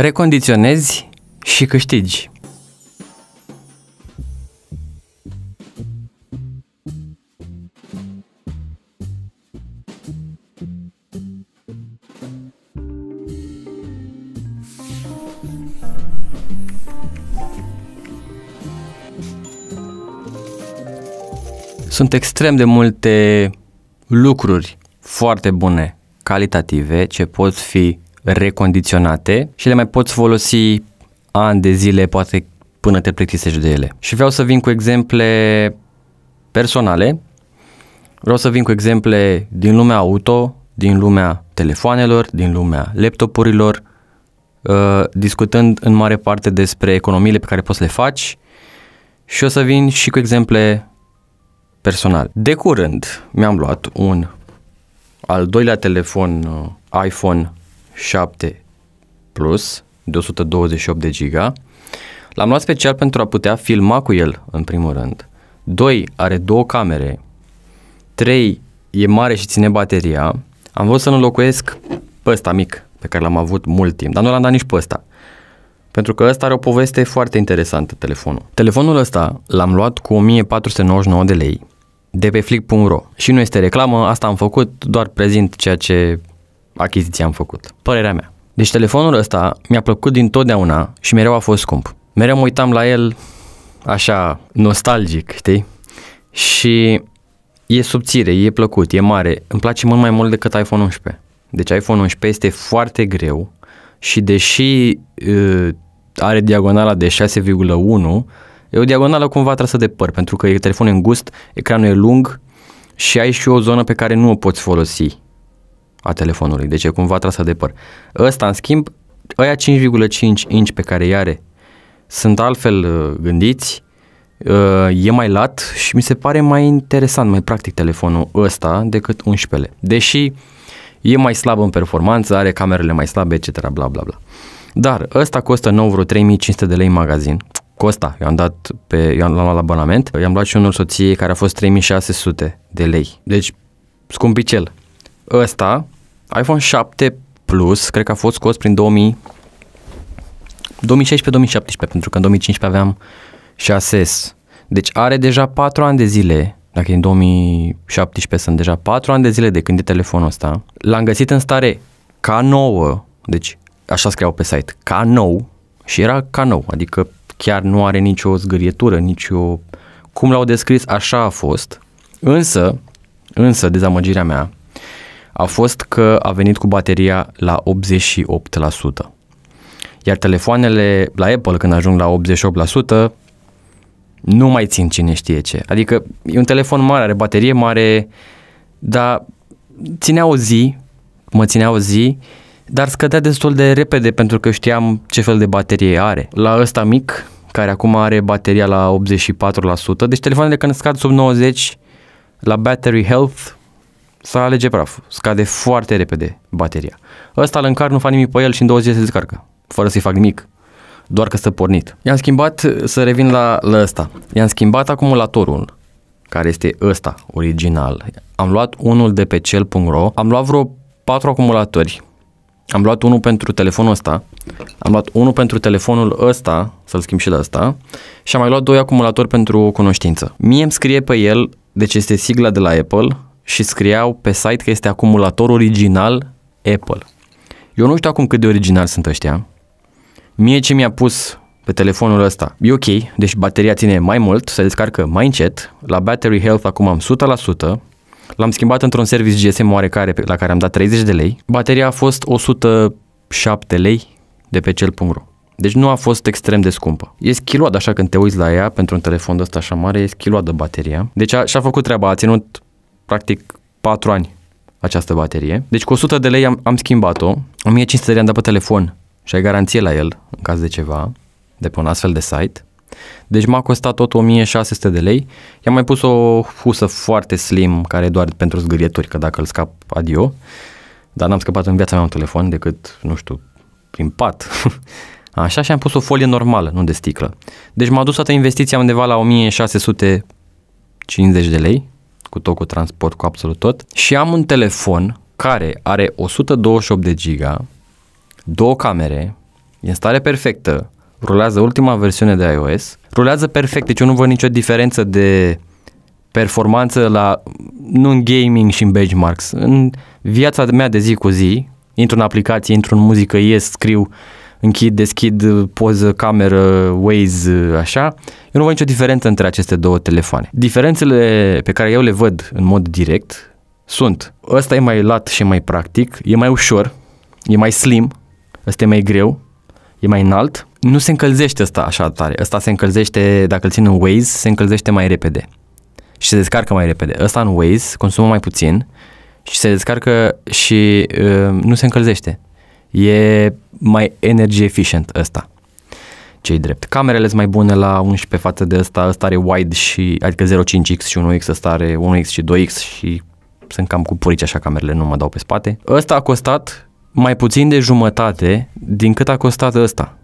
recondiționezi și câștigi. Sunt extrem de multe lucruri foarte bune, calitative, ce pot fi recondiționate și le mai poți folosi ani de zile, poate până te plictisești de ele. Și vreau să vin cu exemple personale, vreau să vin cu exemple din lumea auto, din lumea telefoanelor, din lumea laptopurilor, uh, discutând în mare parte despre economiile pe care poți să le faci și o să vin și cu exemple personale. De curând mi-am luat un al doilea telefon uh, iPhone 7 Plus de 128 de giga. L-am luat special pentru a putea filma cu el, în primul rând. 2. Are două camere. 3. E mare și ține bateria. Am vrut să înlocuiesc pe ăsta mic, pe care l-am avut mult timp, dar nu l-am dat nici pe ăsta. Pentru că ăsta are o poveste foarte interesantă, telefonul. Telefonul ăsta l-am luat cu 1499 de lei de pe flick.ro și nu este reclamă, asta am făcut, doar prezint ceea ce achiziție am făcut. Părerea mea. Deci telefonul ăsta mi-a plăcut din totdeauna și mereu a fost scump. Mereu mă uitam la el așa nostalgic, știi? Și e subțire, e plăcut, e mare. Îmi place mult mai mult decât iPhone 11. Deci iPhone 11 este foarte greu și deși uh, are diagonala de 6,1, e o diagonală cumva trasă de păr, pentru că e telefonul îngust, ecranul e lung și ai și o zonă pe care nu o poți folosi a telefonului, deci e cumva trasă de păr. Ăsta, în schimb, ăia 5,5 inch pe care i are sunt altfel uh, gândiți, uh, e mai lat și mi se pare mai interesant, mai practic telefonul ăsta decât 11-le. Deși e mai slab în performanță, are camerele mai slabe, etc. bla bla bla. Dar ăsta costă nou vreo 3500 de lei în magazin. Costa, eu am dat pe, eu am luat la abonament, i-am luat și unul soției care a fost 3600 de lei. Deci, scumpicel. Ăsta, iPhone 7 Plus, cred că a fost scos prin 2000 2016-2017, pentru că în 2015 aveam 6S. Deci are deja 4 ani de zile, dacă în 2017 sunt deja 4 ani de zile de când e telefonul ăsta. L-am găsit în stare ca nouă, deci așa scriau pe site, ca nou și era ca nou, adică chiar nu are nicio zgârietură, nicio... Cum l-au descris, așa a fost. Însă, însă dezamăgirea mea a fost că a venit cu bateria la 88%. Iar telefoanele la Apple când ajung la 88% nu mai țin cine știe ce. Adică e un telefon mare, are baterie mare, dar ținea o zi, mă ținea o zi, dar scădea destul de repede pentru că știam ce fel de baterie are. La ăsta mic, care acum are bateria la 84%, deci telefoanele când scad sub 90, la battery health să alege praf. Scade foarte repede bateria. Ăsta îl încar, nu fac nimic pe el și în două zile se descarcă, fără să-i fac nimic doar că stă pornit. I-am schimbat, să revin la, la ăsta, i-am schimbat acumulatorul, care este ăsta, original. Am luat unul de pe cel.ro, am luat vreo patru acumulatori, am luat unul pentru telefonul ăsta, am luat unul pentru telefonul ăsta, să-l schimb și de asta, și am mai luat doi acumulatori pentru cunoștință. Mie îmi scrie pe el, deci este sigla de la Apple, și scriau pe site că este acumulator original Apple. Eu nu știu acum cât de original sunt ăștia. Mie ce mi-a pus pe telefonul ăsta e ok, deci bateria ține mai mult, se descarcă mai încet, la battery health acum am 100%, L-am schimbat într-un service GSM oarecare la care am dat 30 de lei. Bateria a fost 107 lei de pe cel.ro. Deci nu a fost extrem de scumpă. E schiluat, așa când te uiți la ea, pentru un telefon de ăsta așa mare, e de bateria. Deci a, și-a făcut treaba, a ținut practic 4 ani această baterie. Deci cu 100 de lei am, am schimbat-o, 1500 de lei am dat pe telefon și ai garanție la el în caz de ceva, de pe un astfel de site. Deci m-a costat tot 1600 de lei. I-am mai pus o fusă foarte slim, care e doar pentru zgârieturi, că dacă îl scap, adio. Dar n-am scăpat în viața mea un telefon decât, nu știu, prin pat. Așa și am pus o folie normală, nu de sticlă. Deci m-a dus toată investiția undeva la 1650 de lei, cu tot, cu transport, cu absolut tot. Și am un telefon care are 128 de giga, două camere, e în stare perfectă, rulează ultima versiune de iOS, rulează perfect, deci eu nu văd nicio diferență de performanță la, nu în gaming și în benchmarks, în viața mea de zi cu zi, intru în aplicație, intru în muzică, ies, scriu, închid, deschid, poză, cameră, Waze, așa, eu nu văd nicio diferență între aceste două telefoane. Diferențele pe care eu le văd în mod direct sunt, ăsta e mai lat și mai practic, e mai ușor, e mai slim, ăsta e mai greu, e mai înalt, nu se încălzește ăsta așa tare. Ăsta se încălzește, dacă îl țin în Waze, se încălzește mai repede și se descarcă mai repede. Ăsta în Waze consumă mai puțin și se descarcă și uh, nu se încălzește e mai energy efficient ăsta cei drept. Camerele sunt mai bune la 11 față de ăsta, ăsta are wide și, adică 0.5x și 1x, ăsta are 1x și 2x și sunt cam cu purici așa camerele, nu mă dau pe spate. Ăsta a costat mai puțin de jumătate din cât a costat ăsta.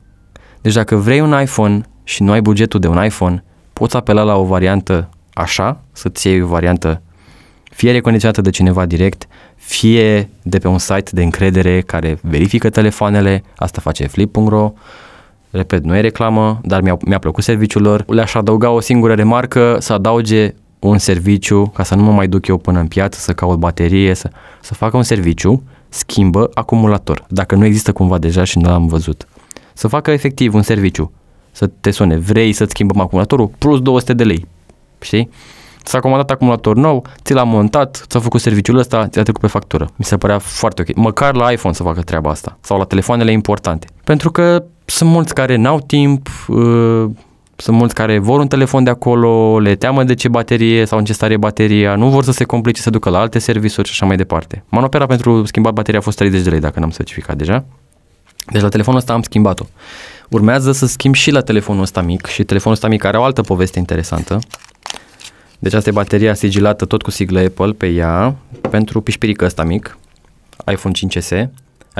Deci dacă vrei un iPhone și nu ai bugetul de un iPhone, poți apela la o variantă așa, să-ți iei o variantă fie recondiționată de cineva direct, fie de pe un site de încredere care verifică telefoanele, asta face flip.ro, repet, nu e reclamă, dar mi-a, mi plăcut serviciul lor. Le-aș adăuga o singură remarcă, să adauge un serviciu, ca să nu mă mai duc eu până în piață, să caut baterie, să, să facă un serviciu, schimbă acumulator, dacă nu există cumva deja și nu l-am văzut. Să facă efectiv un serviciu, să te sune, vrei să-ți schimbăm acumulatorul, plus 200 de lei, știi? s a comandat acumulator nou, ți l-a montat, ți-a făcut serviciul ăsta, ți-a trecut pe factură. Mi se părea foarte ok. Măcar la iPhone să facă treaba asta sau la telefoanele importante. Pentru că sunt mulți care n-au timp, uh, sunt mulți care vor un telefon de acolo, le teamă de ce baterie sau în ce stare bateria, nu vor să se complice să ducă la alte servisuri și așa mai departe. Manopera pentru schimbat bateria a fost 30 de lei, dacă n-am specificat deja. Deci la telefonul ăsta am schimbat-o. Urmează să schimb și la telefonul ăsta mic și telefonul ăsta mic are o altă poveste interesantă. Deci asta e bateria sigilată tot cu sigla Apple pe ea pentru pișpirică ăsta mic, iPhone 5S,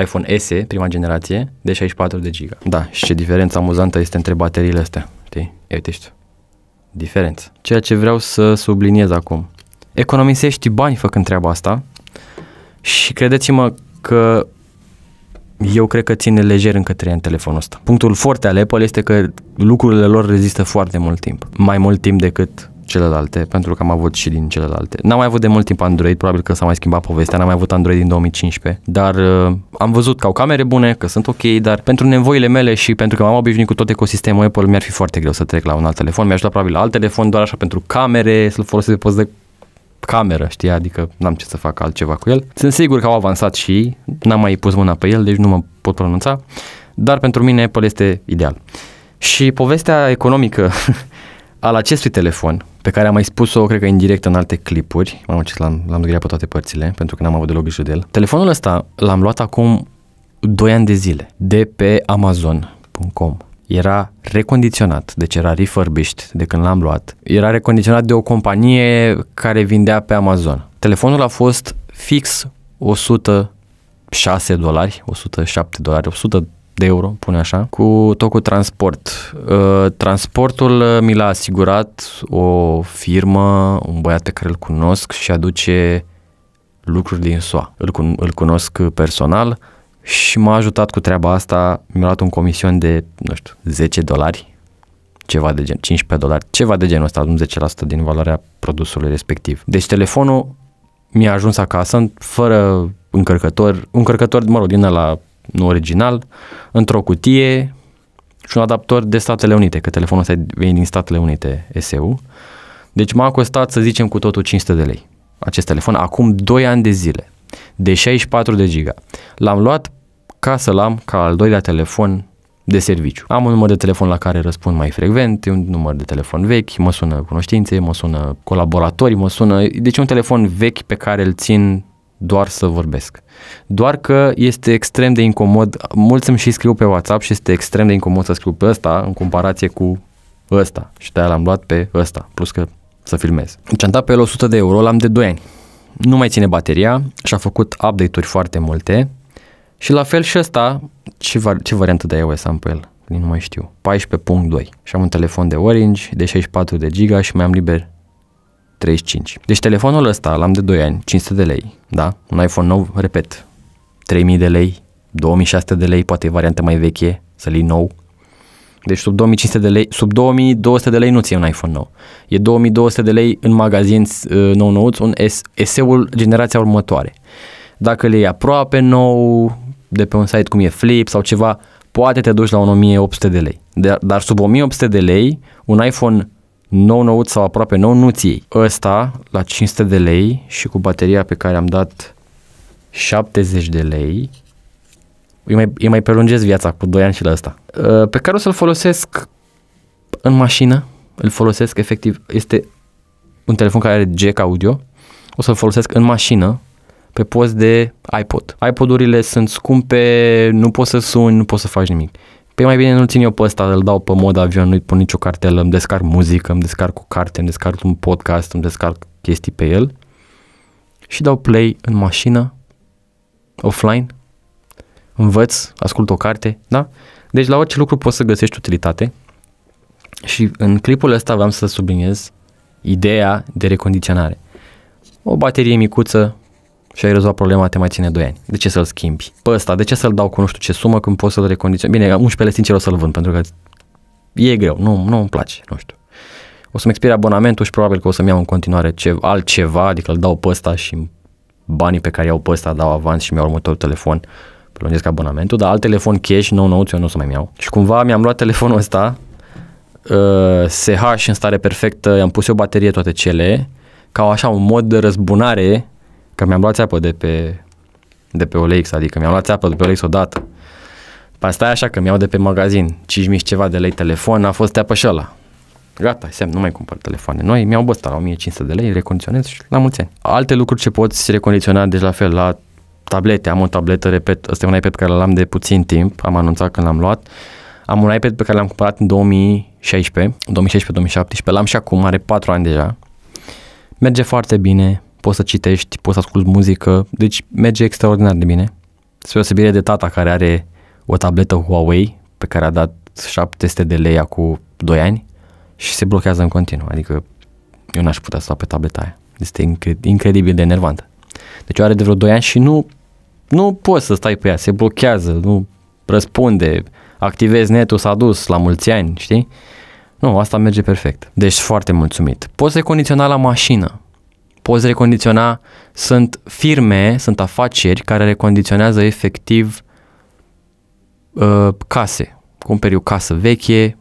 iPhone S, prima generație, de 64 de giga. Da, și ce diferență amuzantă este între bateriile astea, știi? Ia uite știu. Diferență. Ceea ce vreau să subliniez acum. Economisești bani făcând treaba asta și credeți-mă că eu cred că ține lejer încă trei în telefonul ăsta. Punctul foarte al Apple este că lucrurile lor rezistă foarte mult timp. Mai mult timp decât celelalte, pentru că am avut și din celelalte. N-am mai avut de mult timp Android, probabil că s-a mai schimbat povestea, n-am mai avut Android din 2015, dar uh, am văzut că au camere bune, că sunt ok, dar pentru nevoile mele și pentru că m-am obișnuit cu tot ecosistemul Apple, mi-ar fi foarte greu să trec la un alt telefon. Mi-aș lua probabil alt telefon doar așa pentru camere, să-l folosesc de post de cameră, știi, adică n-am ce să fac altceva cu el. Sunt sigur că au avansat și ei, n-am mai pus mâna pe el, deci nu mă pot pronunța, dar pentru mine Apple este ideal. Și povestea economică al acestui telefon, pe care am mai spus-o, cred că indirect în alte clipuri. am ce l-am, l-am pe toate părțile, pentru că n-am avut deloc grijă de el. Telefonul ăsta l-am luat acum 2 ani de zile, de pe Amazon.com. Era recondiționat, deci era refurbished de când l-am luat. Era recondiționat de o companie care vindea pe Amazon. Telefonul a fost fix 106 dolari, 107 dolari, 100 de euro, pune așa, cu tot cu transport. Uh, transportul uh, mi l-a asigurat o firmă, un băiat pe care îl cunosc și aduce lucruri din SUA. Îl, cun- îl cunosc personal și m-a ajutat cu treaba asta, mi-a luat un comision de, nu știu, 10 dolari, ceva de gen, 15 dolari, ceva de genul ăsta, 10% din valoarea produsului respectiv. Deci telefonul mi-a ajuns acasă fără încărcător, un încărcător, mă rog, din la nu original, într-o cutie și un adaptor de Statele Unite, că telefonul ăsta vine din Statele Unite, SU. Deci m-a costat, să zicem, cu totul 500 de lei acest telefon, acum 2 ani de zile, de 64 de giga. L-am luat ca să-l am ca al doilea telefon de serviciu. Am un număr de telefon la care răspund mai frecvent, un număr de telefon vechi, mă sună cunoștințe, mă sună colaboratori, mă sună... Deci un telefon vechi pe care îl țin doar să vorbesc. Doar că este extrem de incomod, mulți îmi și scriu pe WhatsApp și este extrem de incomod să scriu pe ăsta în comparație cu ăsta și de l-am luat pe ăsta, plus că să filmez. Deci am dat pe el 100 de euro, l-am de 2 ani. Nu mai ține bateria și a făcut update-uri foarte multe și la fel și ăsta, ce, var- ce variantă de iOS am pe el? Nu mai știu. 14.2 și am un telefon de Orange de 64 de giga și mai am liber 35. Deci telefonul ăsta l-am de 2 ani, 500 de lei, da? Un iPhone nou, repet, 3000 de lei, 2600 de lei, poate e variantă mai veche, să-l iei nou. Deci sub 2500 de lei, sub 2200 de lei nu ți un iPhone nou. E 2200 de lei în magazin uh, nou nouț, un SE-ul generația următoare. Dacă le iei aproape nou, de pe un site cum e Flip sau ceva, poate te duci la un 1800 de lei. Dar, dar sub 1800 de lei, un iPhone nou nouț sau aproape nou nu-ți iei. Ăsta la 500 de lei și cu bateria pe care am dat 70 de lei, îi mai, îi mai prelungesc viața cu 2 ani și la asta. Uh, pe care o să-l folosesc în mașină, îl folosesc efectiv, este un telefon care are jack audio, o să-l folosesc în mașină pe post de iPod. iPodurile sunt scumpe, nu poți să suni, nu poți să faci nimic păi mai bine nu-l țin eu pe ăsta, îl dau pe mod avion, nu-i pun nicio cartelă, îmi descarc muzică, îmi descarc o carte, îmi descarc un podcast, îmi descarc chestii pe el și dau play în mașină, offline, învăț, ascult o carte, da? Deci la orice lucru poți să găsești utilitate și în clipul ăsta vreau să subliniez ideea de recondiționare. O baterie micuță și ai rezolvat problema, te mai ține 2 ani. De ce să-l schimbi? Pe ăsta, de ce să-l dau cu nu știu ce sumă când poți să-l recondiționezi? Bine, 11 sincer o să-l vând pentru că e greu, nu, nu îmi place, nu știu. O să-mi expire abonamentul și probabil că o să-mi iau în continuare ce, altceva, adică îl dau pe ăsta și banii pe care iau pe ăsta dau avans și mi-au următorul telefon, prelungesc abonamentul, dar alt telefon cash, nou nou, eu nu o să mai iau. Și cumva mi-am luat telefonul ăsta, uh, SH în stare perfectă, i-am pus eu baterie toate cele, ca așa un mod de răzbunare că mi-am luat apă de pe, de pe OLX, adică mi-am luat apă de pe OLX odată. Pe asta e așa că mi-au de pe magazin 5.000 ceva de lei telefon, a fost apă și ăla. Gata, semn, nu mai cumpăr telefoane noi, mi-au băsta la 1500 de lei, recondiționez și la mulți ani. Alte lucruri ce poți recondiționa, deci la fel, la tablete, am o tabletă, repet, ăsta e un iPad pe care l-am de puțin timp, am anunțat când l-am luat, am un iPad pe care l-am cumpărat în 2016, 2016-2017, l-am și acum, are 4 ani deja, merge foarte bine, poți să citești, poți să asculti muzică, deci merge extraordinar de bine. Spre o de tata care are o tabletă Huawei pe care a dat 700 de lei acum 2 ani și se blochează în continuu, adică eu n-aș putea sta pe tableta aia. Este incredibil de enervantă. Deci o are de vreo 2 ani și nu, nu poți să stai pe ea, se blochează, nu răspunde, activezi netul, s-a dus la mulți ani, știi? Nu, asta merge perfect. Deci foarte mulțumit. Poți să condiționa la mașină poți recondiționa, sunt firme, sunt afaceri care recondiționează efectiv uh, case. Cumperi o casă veche,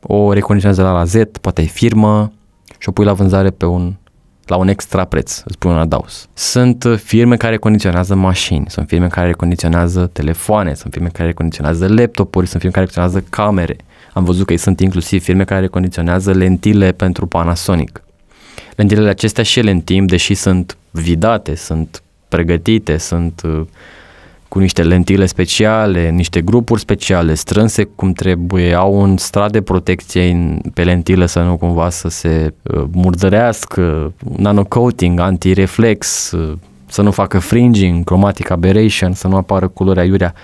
o recondiționează la la Z, poate e firmă și o pui la vânzare pe un la un extra preț, îți pun un adaus. Sunt uh, firme care condiționează mașini, sunt firme care condiționează telefoane, sunt firme care condiționează laptopuri, sunt firme care condiționează camere. Am văzut că sunt inclusiv firme care condiționează lentile pentru Panasonic. Lentilele acestea și ele în timp, deși sunt vidate, sunt pregătite, sunt uh, cu niște lentile speciale, niște grupuri speciale, strânse cum trebuie, au un strat de protecție pe lentilă să nu cumva să se uh, murdărească, nanocoating, antireflex, uh, să nu facă fringing, chromatic aberration, să nu apară culoarea iurea.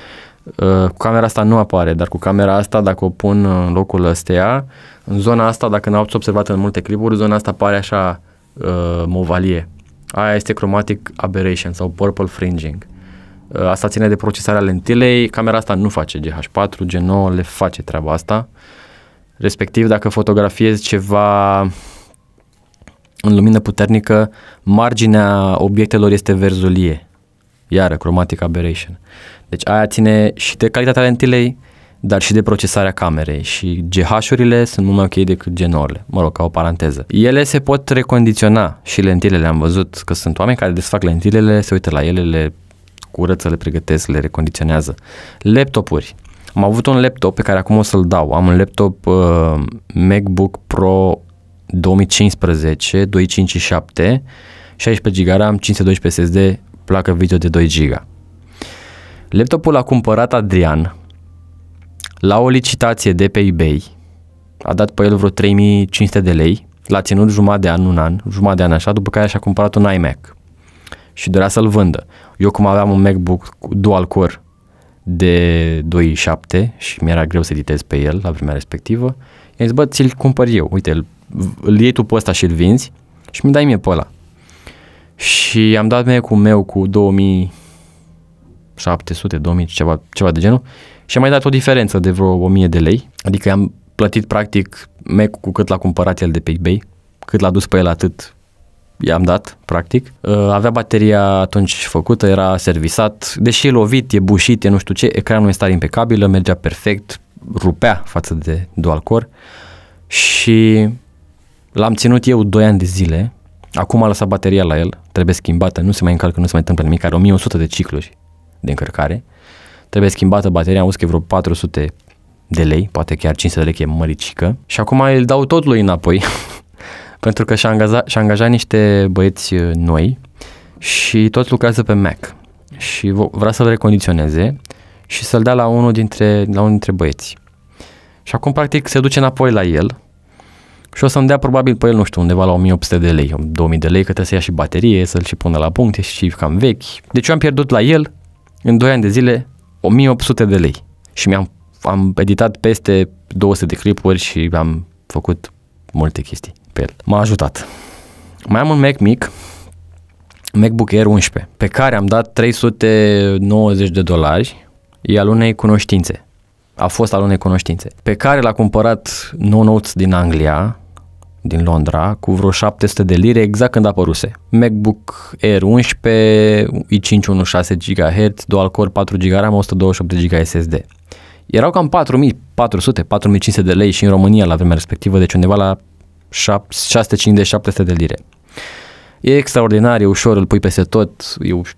Uh, cu camera asta nu apare, dar cu camera asta, dacă o pun în locul ăsteia, în zona asta, dacă n-ați observat în multe clipuri, zona asta apare așa uh, movalie. Aia este chromatic aberration sau purple fringing. Uh, asta ține de procesarea lentilei, camera asta nu face GH4, G9 le face treaba asta. Respectiv, dacă fotografiezi ceva în lumină puternică, marginea obiectelor este verzulie. Iară, chromatic aberration. Uh, deci aia ține și de calitatea lentilei, dar și de procesarea camerei și GH-urile sunt mult mai ok decât genorile, mă rog, ca o paranteză. Ele se pot recondiționa și lentilele, am văzut că sunt oameni care desfac lentilele, se uită la ele, le curăță, le pregătesc, le recondiționează. Laptopuri. Am avut un laptop pe care acum o să-l dau. Am un laptop uh, MacBook Pro 2015 257 16 GB RAM, 512 SSD, placă video de 2 GB. Laptopul a cumpărat Adrian la o licitație de pe eBay. A dat pe el vreo 3500 de lei, l-a ținut jumătate de an, un an, jumătate de an așa, după care și-a cumpărat un iMac și dorea să-l vândă. Eu cum aveam un MacBook dual core de 2.7 și mi-era greu să editez pe el la vremea respectivă, i-am zis, bă, ți-l cumpăr eu, uite, îl, îl iei tu pe ăsta și îl vinzi și mi dai mie pe ăla. Și am dat mie cu meu cu 2000 700, 2000, ceva, ceva de genul și am mai dat o diferență de vreo 1000 de lei, adică am plătit practic mac cu cât l-a cumpărat el de pe eBay, cât l-a dus pe el atât i-am dat, practic. Uh, avea bateria atunci făcută, era servisat, deși e lovit, e bușit, e nu știu ce, ecranul este impecabilă, mergea perfect, rupea față de dual core și l-am ținut eu 2 ani de zile, acum a lăsat bateria la el, trebuie schimbată, nu se mai încalcă, nu se mai întâmplă nimic, are 1100 de cicluri, de încărcare. Trebuie schimbată bateria, am văzut că e vreo 400 de lei, poate chiar 500 de lei, că e măricică. Și acum îl dau tot lui înapoi, pentru că și-a angajat, și-a angajat niște băieți uh, noi și tot lucrează pe Mac. Și vrea să-l recondiționeze și să-l dea la unul dintre, la unul dintre băieți. Și acum, practic, se duce înapoi la el și o să-mi dea probabil pe el, nu știu, undeva la 1800 de lei, 2000 de lei, că trebuie să ia și baterie, să-l și pună la puncte și cam vechi. Deci eu am pierdut la el în 2 ani de zile 1800 de lei și mi-am am editat peste 200 de clipuri și am făcut multe chestii pe el. M-a ajutat. Mai am un Mac mic, MacBook Air 11, pe care am dat 390 de dolari, e al unei cunoștințe. A fost al unei cunoștințe. Pe care l-a cumpărat non din Anglia, din Londra cu vreo 700 de lire exact când apăruse. MacBook Air 11, i5 1.6 GHz, dual core 4 GB RAM, 128 GB SSD. Erau cam 4400-4500 de lei și în România la vremea respectivă, deci undeva la 650-700 de lire. E extraordinar, e ușor, îl pui peste tot, e uș-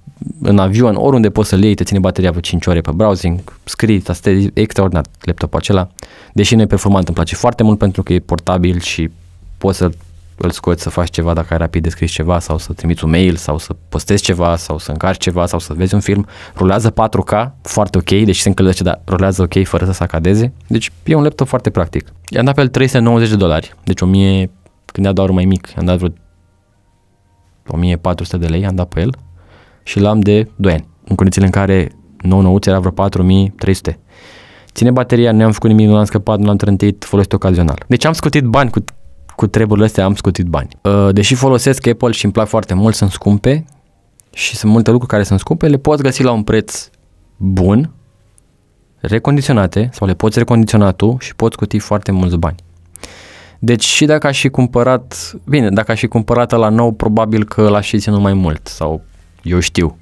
în avion, oriunde poți să-l iei, te ține bateria pe 5 ore pe browsing, scrii, asta e extraordinar laptopul acela, deși nu e performant, îmi place foarte mult pentru că e portabil și poți să îl scoți să faci ceva dacă ai rapid descris ceva sau să trimiți un mail sau să postezi ceva sau să încarci ceva sau să vezi un film. Rulează 4K, foarte ok, deci se încălzește, dar rulează ok fără să sacadeze. Deci e un laptop foarte practic. I-am dat pe el 390 de dolari, deci 1000, când era doar mai mic, am dat vreo 1400 de lei, am dat pe el și l-am de 2 ani, în condițiile în care nou nouț era vreo 4300. Ține bateria, nu am făcut nimic, nu l-am scăpat, nu l-am trântit, folosit ocazional. Deci am scutit bani cu cu treburile astea am scutit bani. Uh, deși folosesc Apple și îmi plac foarte mult, sunt scumpe și sunt multe lucruri care sunt scumpe, le poți găsi la un preț bun, recondiționate sau le poți recondiționa tu și poți scuti foarte mulți bani. Deci și dacă aș fi cumpărat, bine, dacă aș fi cumpărat la nou, probabil că l-aș fi ținut mai mult sau eu știu.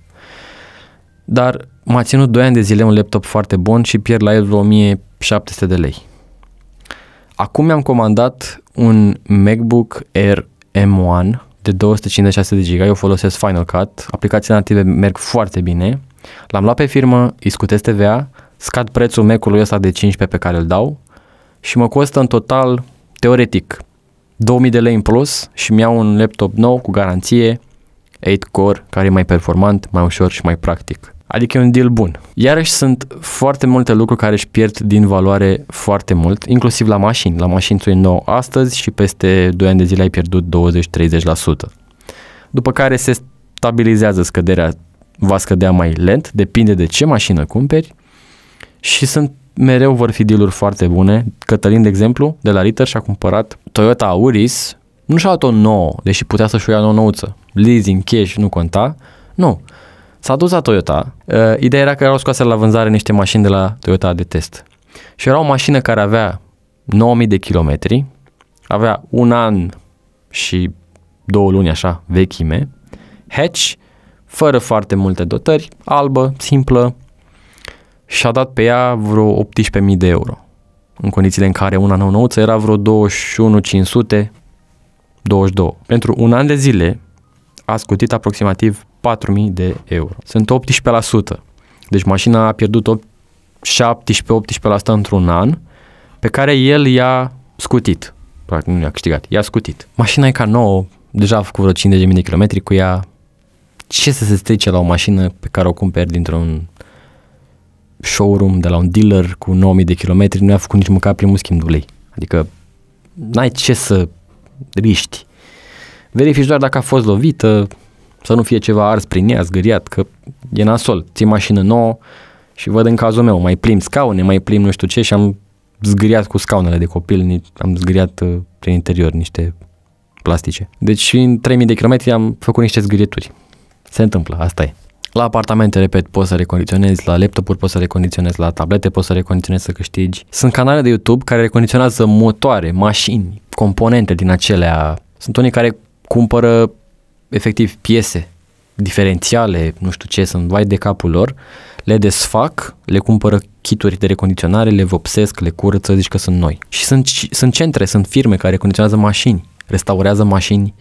Dar m-a ținut 2 ani de zile un laptop foarte bun și pierd la el vreo 1700 de lei. Acum mi-am comandat un MacBook Air M1 de 256 de giga, eu folosesc Final Cut, aplicațiile native merg foarte bine, l-am luat pe firmă, îi scutesc TVA, scad prețul Mac-ului ăsta de 15 pe care îl dau și mă costă în total, teoretic, 2000 de lei în plus și mi au un laptop nou cu garanție, 8 core, care e mai performant, mai ușor și mai practic. Adică e un deal bun. Iarăși sunt foarte multe lucruri care își pierd din valoare foarte mult, inclusiv la mașini. La mașini tu e nou astăzi și peste 2 ani de zile ai pierdut 20-30%. După care se stabilizează scăderea, va scădea mai lent, depinde de ce mașină cumperi și sunt mereu vor fi dealuri foarte bune. Cătălin, de exemplu, de la Ritter și-a cumpărat Toyota Auris, nu și-a luat o nouă, deși putea să-și o ia o nouță. Leasing, cash, nu conta. Nu, S-a dus la Toyota. Uh, ideea era că erau scoase la vânzare niște mașini de la Toyota de test. Și era o mașină care avea 9000 de kilometri, avea un an și două luni așa, vechime, hatch, fără foarte multe dotări, albă, simplă și a dat pe ea vreo 18.000 de euro. În condițiile în care una nouă nouță era vreo 21.500, 22. Pentru un an de zile a scutit aproximativ 4.000 de euro. Sunt 18%. Deci mașina a pierdut 17-18% într-un an, pe care el i-a scutit. Practic nu i-a câștigat, i-a scutit. Mașina e ca nouă, deja a făcut vreo 50.000 de kilometri cu ea. Ce să se strice la o mașină pe care o cumperi dintr-un showroom, de la un dealer cu 9.000 de kilometri, nu i-a făcut nici măcar primul schimb de ulei. Adică n-ai ce să riști. Verifici doar dacă a fost lovită, să nu fie ceva ars prin ea, zgâriat, că e nasol. Ții mașină nouă și văd în cazul meu, mai plim scaune, mai plim nu știu ce și am zgâriat cu scaunele de copil, am zgâriat uh, prin interior niște plastice. Deci și în 3000 de kilometri am făcut niște zgârieturi. Se întâmplă, asta e. La apartamente, repet, poți să recondiționezi, la laptopuri poți să recondiționezi, la tablete poți să recondiționezi să câștigi. Sunt canale de YouTube care recondiționează motoare, mașini, componente din acelea. Sunt unii care cumpără efectiv piese diferențiale, nu știu ce, sunt vai de capul lor, le desfac, le cumpără kituri de recondiționare, le vopsesc, le curăță, zici că sunt noi. Și sunt, sunt centre, sunt firme care recondiționează mașini, restaurează mașini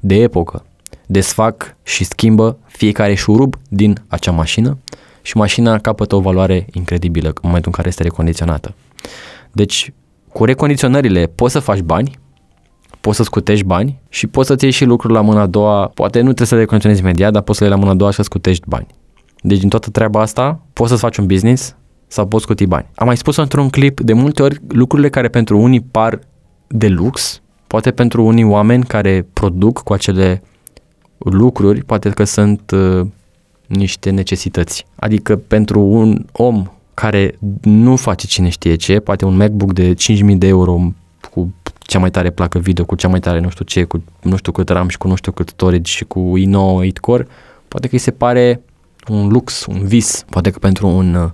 de epocă, desfac și schimbă fiecare șurub din acea mașină și mașina capătă o valoare incredibilă în momentul în care este recondiționată. Deci, cu recondiționările poți să faci bani, poți să scutești bani și poți să-ți iei și lucruri la mâna a doua. Poate nu trebuie să le condiționezi imediat, dar poți să le iei la mâna a doua și să scutești bani. Deci din toată treaba asta poți să-ți faci un business sau poți scuti bani. Am mai spus într-un clip, de multe ori lucrurile care pentru unii par de lux, poate pentru unii oameni care produc cu acele lucruri, poate că sunt uh, niște necesități. Adică pentru un om care nu face cine știe ce, poate un MacBook de 5.000 de euro cu cea mai tare placă video, cu cea mai tare nu știu ce, cu nu știu cât RAM și cu nu știu cât storage și cu i9 8 core, poate că îi se pare un lux, un vis. Poate că pentru un uh,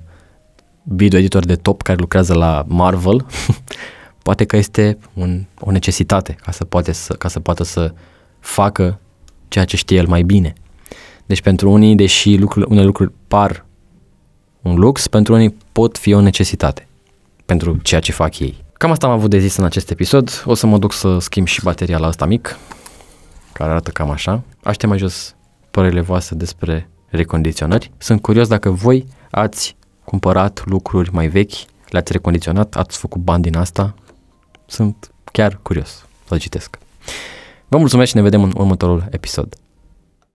video editor de top care lucrează la Marvel, poate că este un, o necesitate ca să, poate să, ca să poată să facă ceea ce știe el mai bine. Deci pentru unii, deși lucrurile, unele lucruri par un lux, pentru unii pot fi o necesitate pentru ceea ce fac ei. Cam asta am avut de zis în acest episod. O să mă duc să schimb și bateria la asta mic, care arată cam așa. Aștept mai jos părerile voastre despre recondiționări. Sunt curios dacă voi ați cumpărat lucruri mai vechi, le-ați recondiționat, ați făcut bani din asta. Sunt chiar curios să citesc. Vă mulțumesc și ne vedem în următorul episod.